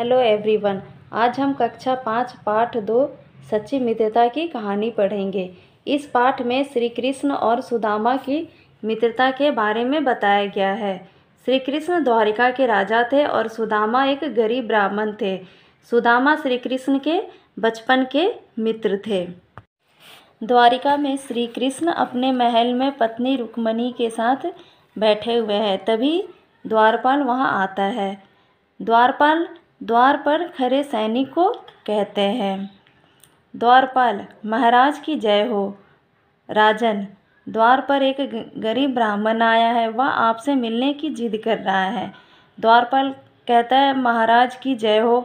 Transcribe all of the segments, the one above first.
hello everyone आज हम कक्षा पाँच पाठ दो सच्ची मित्रता की कहानी पढ़ेंगे इस पाठ में श्री कृष्ण और सुदामा की मित्रता के बारे में बताया गया है श्री कृष्ण द्वारिका के राजा थे और सुदामा एक गरीब ब्राह्मण थे सुदामा श्री कृष्ण के बचपन के मित्र थे द्वारिका में श्री कृष्ण अपने महल में पत्नी रुक्मणी के साथ बैठे हुए हैं तभी द्वारपाल वहाँ आता है द्वारपाल द्वार पर खड़े सैनिक को कहते हैं द्वारपाल महाराज की जय हो राजन द्वार पर एक गरीब ब्राह्मण आया है वह आपसे मिलने की जिद कर रहा है द्वारपाल कहता है महाराज की जय हो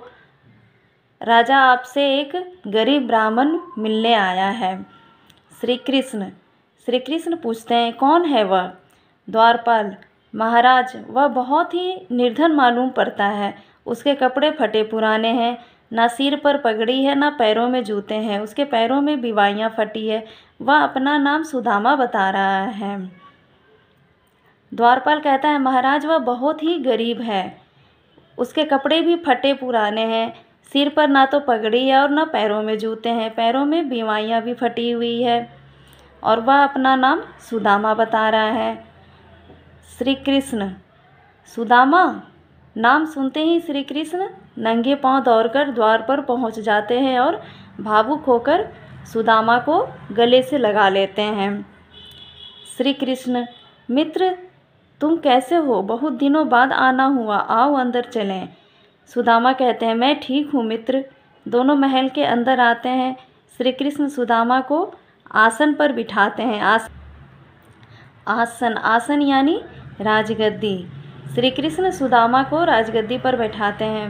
राजा आपसे एक गरीब ब्राह्मण मिलने आया है श्री कृष्ण श्री कृष्ण पूछते हैं कौन है वह द्वारपाल महाराज वह बहुत ही निर्धन मालूम पड़ता है उसके कपड़े फटे पुराने हैं ना सिर पर पगड़ी है ना पैरों में जूते हैं उसके पैरों में बिवाइयाँ फटी है वह अपना नाम सुदामा बता रहा है द्वारपाल कहता है महाराज वह बहुत ही गरीब है उसके कपड़े भी फटे पुराने हैं सिर पर ना तो पगड़ी है और ना पैरों में जूते हैं पैरों में बीमारियाँ भी फटी हुई है और वह अपना नाम सुदामा बता रहा है श्री कृष्ण सुदामा नाम सुनते ही श्री कृष्ण नंगे पांव दौड़कर द्वार पर पहुंच जाते हैं और भावुक होकर सुदामा को गले से लगा लेते हैं श्री कृष्ण मित्र तुम कैसे हो बहुत दिनों बाद आना हुआ आओ अंदर चलें सुदामा कहते हैं मैं ठीक हूँ मित्र दोनों महल के अंदर आते हैं श्री कृष्ण सुदामा को आसन पर बिठाते हैं आस आसन आसन यानी राजगद्दी श्री कृष्ण सुदामा को राजगद्दी पर बैठाते हैं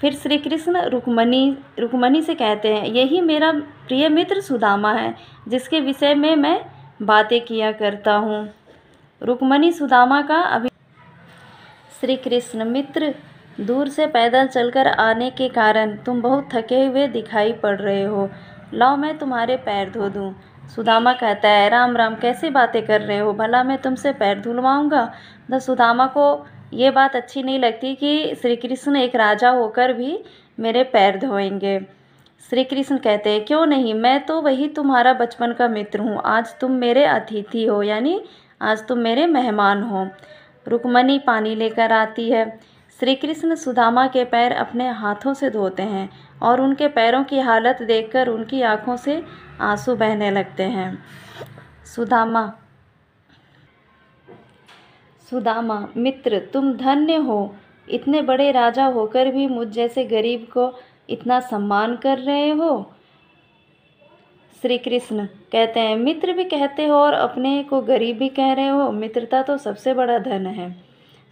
फिर श्री कृष्ण रुक्मणी रुक्मणी से कहते हैं यही मेरा प्रिय मित्र सुदामा है जिसके विषय में मैं बातें किया करता हूँ रुक्मणी सुदामा का अभी श्री कृष्ण मित्र दूर से पैदल चलकर आने के कारण तुम बहुत थके हुए दिखाई पड़ रहे हो लाओ मैं तुम्हारे पैर धो दूँ सुदामा कहता है राम राम कैसी बातें कर रहे हो भला मैं तुमसे पैर धुलवाऊँगा द सुदामा को ये बात अच्छी नहीं लगती कि श्री कृष्ण एक राजा होकर भी मेरे पैर धोएंगे श्री कृष्ण कहते हैं क्यों नहीं मैं तो वही तुम्हारा बचपन का मित्र हूँ आज तुम मेरे अतिथि हो यानी आज तुम मेरे मेहमान हो रुकमणी पानी लेकर आती है श्री कृष्ण सुदामा के पैर अपने हाथों से धोते हैं और उनके पैरों की हालत देखकर उनकी आँखों से आंसू बहने लगते हैं सुदामा सुदामा मित्र तुम धन्य हो इतने बड़े राजा होकर भी मुझ जैसे गरीब को इतना सम्मान कर रहे हो श्री कृष्ण कहते हैं मित्र भी कहते हो और अपने को गरीब भी कह रहे हो मित्रता तो सबसे बड़ा धन है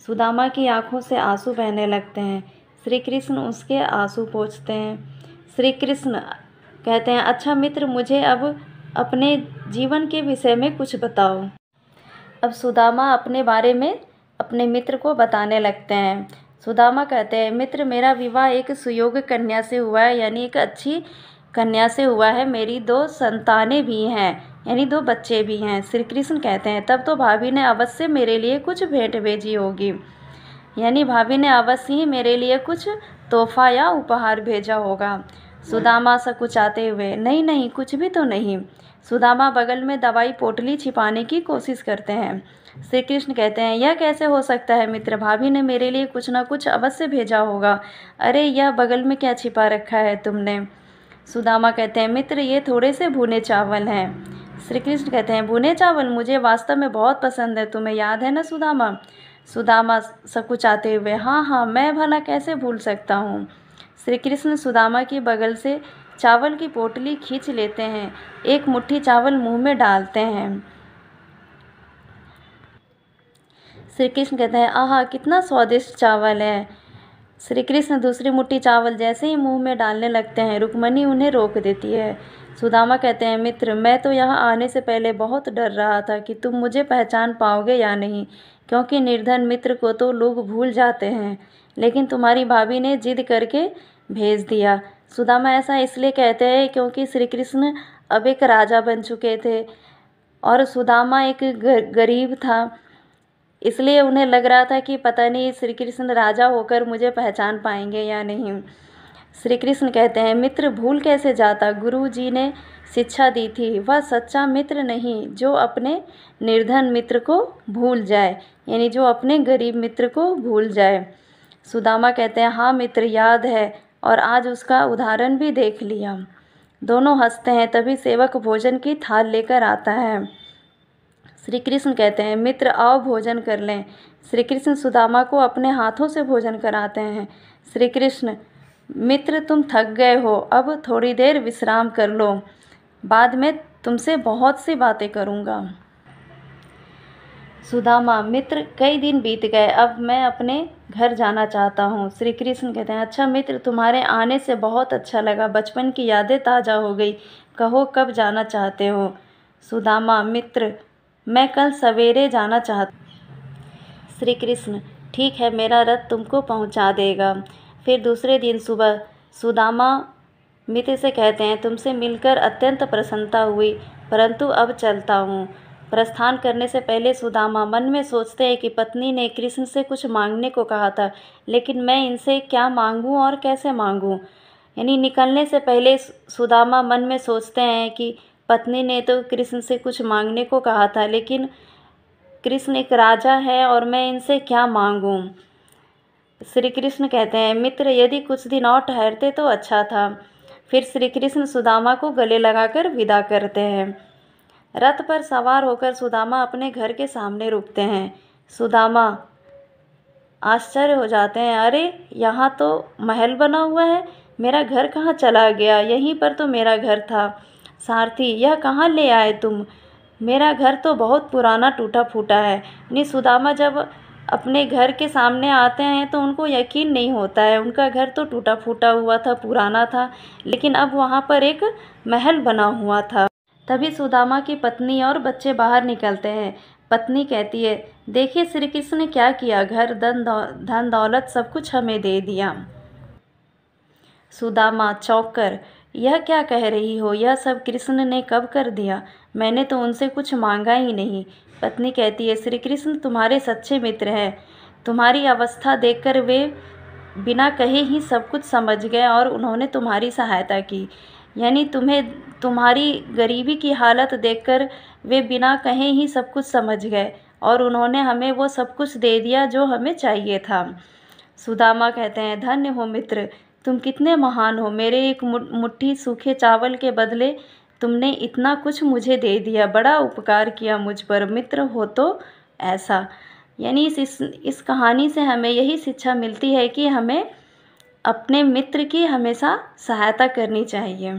सुदामा की आंखों से आंसू बहने लगते हैं श्री कृष्ण उसके आंसू पोछते हैं श्री कृष्ण कहते हैं अच्छा मित्र मुझे अब अपने जीवन के विषय में कुछ बताओ अब सुदामा अपने बारे में अपने मित्र को बताने लगते हैं सुदामा कहते हैं मित्र मेरा विवाह एक सुयोग कन्या से हुआ है यानी एक अच्छी कन्या से हुआ है मेरी दो संतानें भी हैं यानी दो बच्चे भी हैं श्री कृष्ण कहते हैं तब तो भाभी ने अवश्य मेरे लिए कुछ भेंट भेजी होगी यानी भाभी ने अवश्य ही मेरे लिए कुछ तोहफा या उपहार भेजा होगा सुदामा सकुचाते हुए नहीं नहीं कुछ भी तो नहीं सुदामा बगल में दवाई पोटली छिपाने की कोशिश करते हैं श्री कृष्ण कहते हैं यह कैसे हो सकता है मित्र भाभी ने मेरे लिए कुछ ना कुछ अवश्य भेजा होगा अरे यह बगल में क्या छिपा रखा है तुमने सुदामा कहते हैं मित्र ये थोड़े से भुने चावल हैं श्री कृष्ण कहते हैं भुने चावल मुझे वास्तव में बहुत पसंद है तुम्हें याद है ना सुदामा सुदामा सब कुछ आते हुए हाँ हाँ मैं भला कैसे भूल सकता हूँ श्री कृष्ण सुदामा के बगल से चावल की पोटली खींच लेते हैं एक मुट्ठी चावल मुंह में डालते हैं श्री कृष्ण कहते हैं आह कितना स्वादिष्ट चावल है श्री कृष्ण दूसरी मुट्ठी चावल जैसे ही मुंह में डालने लगते हैं रुक्मणी उन्हें रोक देती है सुदामा कहते हैं मित्र मैं तो यहाँ आने से पहले बहुत डर रहा था कि तुम मुझे पहचान पाओगे या नहीं क्योंकि निर्धन मित्र को तो लोग भूल जाते हैं लेकिन तुम्हारी भाभी ने जिद करके भेज दिया सुदामा ऐसा इसलिए कहते हैं क्योंकि श्री कृष्ण अब एक राजा बन चुके थे और सुदामा एक गरीब था इसलिए उन्हें लग रहा था कि पता नहीं श्री कृष्ण राजा होकर मुझे पहचान पाएंगे या नहीं श्री कृष्ण कहते हैं मित्र भूल कैसे जाता गुरु जी ने शिक्षा दी थी वह सच्चा मित्र नहीं जो अपने निर्धन मित्र को भूल जाए यानी जो अपने गरीब मित्र को भूल जाए सुदामा कहते हैं हाँ मित्र याद है और आज उसका उदाहरण भी देख लिया दोनों हंसते हैं तभी सेवक भोजन की थाल लेकर आता है श्री कृष्ण कहते हैं मित्र आओ भोजन कर लें श्री कृष्ण सुदामा को अपने हाथों से भोजन कराते हैं श्री कृष्ण मित्र तुम थक गए हो अब थोड़ी देर विश्राम कर लो बाद में तुमसे बहुत सी बातें करूँगा सुदामा मित्र कई दिन बीत गए अब मैं अपने घर जाना चाहता हूँ श्री कृष्ण कहते हैं अच्छा मित्र तुम्हारे आने से बहुत अच्छा लगा बचपन की यादें ताज़ा हो गई कहो कब जाना चाहते हो सुदामा मित्र मैं कल सवेरे जाना चाहता श्री कृष्ण ठीक है मेरा रथ तुमको पहुँचा देगा फिर दूसरे दिन सुबह सुदामा मित्र से कहते हैं तुमसे मिलकर अत्यंत प्रसन्नता हुई परंतु अब चलता हूँ प्रस्थान करने से पहले सुदामा मन में सोचते हैं कि पत्नी ने कृष्ण से कुछ मांगने को कहा था लेकिन मैं इनसे क्या मांगूँ और कैसे मांगूँ यानी निकलने से पहले सुदामा मन में सोचते हैं कि पत्नी ने तो कृष्ण से कुछ मांगने को कहा था लेकिन कृष्ण एक राजा है और मैं इनसे क्या मांगूँ श्री कृष्ण कहते हैं मित्र यदि कुछ दिन और ठहरते तो अच्छा था फिर श्री कृष्ण सुदामा को गले लगाकर विदा करते हैं रथ पर सवार होकर सुदामा अपने घर के सामने रुकते हैं सुदामा आश्चर्य हो जाते हैं अरे यहाँ तो महल बना हुआ है मेरा घर कहाँ चला गया यहीं पर तो मेरा घर था सारथी यह कहाँ ले आए तुम मेरा घर तो बहुत पुराना टूटा फूटा है नहीं सुदामा जब अपने घर के सामने आते हैं तो उनको यकीन नहीं होता है उनका घर तो टूटा फूटा हुआ था पुराना था लेकिन अब वहाँ पर एक महल बना हुआ था तभी सुदामा की पत्नी और बच्चे बाहर निकलते हैं पत्नी कहती है देखिए श्री कृष्ण ने क्या किया घर धन दौ, धन दौलत सब कुछ हमें दे दिया सुदामा चौकर कर यह क्या कह रही हो यह सब कृष्ण ने कब कर दिया मैंने तो उनसे कुछ मांगा ही नहीं पत्नी कहती है श्री कृष्ण तुम्हारे सच्चे मित्र हैं तुम्हारी अवस्था देखकर वे बिना कहे ही सब कुछ समझ गए और उन्होंने तुम्हारी सहायता की यानी तुम्हें तुम्हारी गरीबी की हालत देखकर वे बिना कहे ही सब कुछ समझ गए और उन्होंने हमें वो सब कुछ दे दिया जो हमें चाहिए था सुदामा कहते हैं धन्य हो मित्र तुम कितने महान हो मेरे एक मुट्ठी सूखे चावल के बदले तुमने इतना कुछ मुझे दे दिया बड़ा उपकार किया मुझ पर मित्र हो तो ऐसा यानी इस इस, कहानी से हमें यही शिक्षा मिलती है कि हमें अपने मित्र की हमेशा सहायता करनी चाहिए